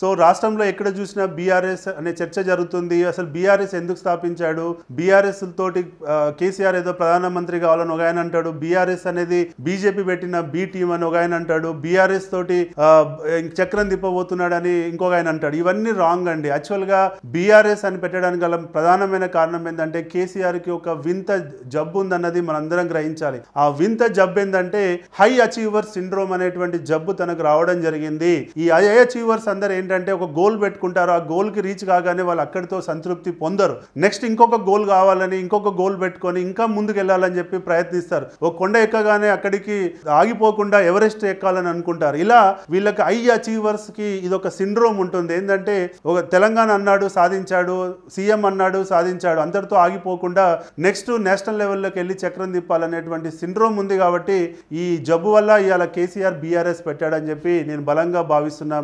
so రాష్ట్రంలో ఎక్కడ చూసినా బీఆర్ఎస్ అనే చర్చ జరుగుతుంది అసలు బీఆర్ఎస్ ఎందుకు స్థాపించాడు బీఆర్ఎస్ తోటి కేసీఆర్ ఏదో ప్రధానమంత్రి కావాలని ఒక ఆయన అంటాడు బీఆర్ఎస్ అనేది బీజేపీ పెట్టిన బీ టీమ్ అని ఒక ఆయన అంటాడు బీఆర్ఎస్ తోటి చక్రం అని ఇంకొక ఆయన అంటాడు ఇవన్నీ రాంగ్ అండి యాక్చువల్గా బీఆర్ఎస్ అని పెట్టడానికి గల ప్రధానమైన కారణం ఏంటంటే కేసీఆర్కి ఒక వింత జబ్బు ఉందన్నది మనందరం గ్రహించాలి ఆ వింత జబ్బు ఏంటంటే హై అచీవర్స్ సిండ్రోమ్ అనేటువంటి జబ్బు తనకు రావడం జరిగింది ఈ హై అచీవర్స్ అందరూ ఏంటంటే ఒక గోల్ పెట్టుకుంటారు ఆ గోల్కి రీచ్ కాగానే వాళ్ళు అక్కడితో సంతృప్తి పొందరు నెక్స్ట్ ఇంకొక గోల్ కావాలని ఇంకొక గోల్ పెట్టుకొని ఇంకా ముందుకు వెళ్ళాలని చెప్పి ప్రయత్నిస్తారు ఒక కొండ ఎక్కగానే అక్కడికి ఆగిపోకుండా ఎవరెస్ట్ ఎక్కాలని అనుకుంటారు ఇలా వీళ్ళకి ఐ అచీవర్స్ కి ఇది ఒక సిండ్రోమ్ ఉంటుంది ఏంటంటే ఒక తెలంగాణ అన్నాడు సాధించాడు సీఎం అన్నాడు సాధించాడు అందరితో ఆగిపోకుండా నెక్స్ట్ నేషనల్ లెవెల్లోకి వెళ్ళి చక్రం తిప్పాలనేటువంటి సిండ్రోమ్ ఉంది కాబట్టి ఈ జబ్బు వల్ల ఇవాళ కేసీఆర్ బీఆర్ఎస్ పెట్టాడని చెప్పి నేను బలంగా భావిస్తున్నా